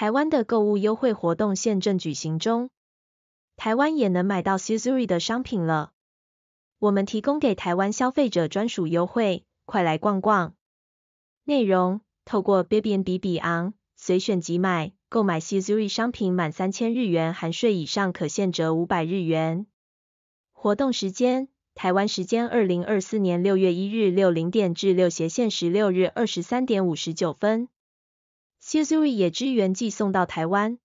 台湾的购物优惠活动现正举行中，台湾也能买到 s i z u r i 的商品了。我们提供给台湾消费者专属优惠，快来逛逛。内容：透过 Bibian 比比昂随选即买，购买 s i z u r i 商品满三千日元含税以上可现折五百日元。活动时间：台湾时间二零二四年六月一日六零点至六斜线十六日二十三点五十九分。西斯瑞也支援寄送到台湾。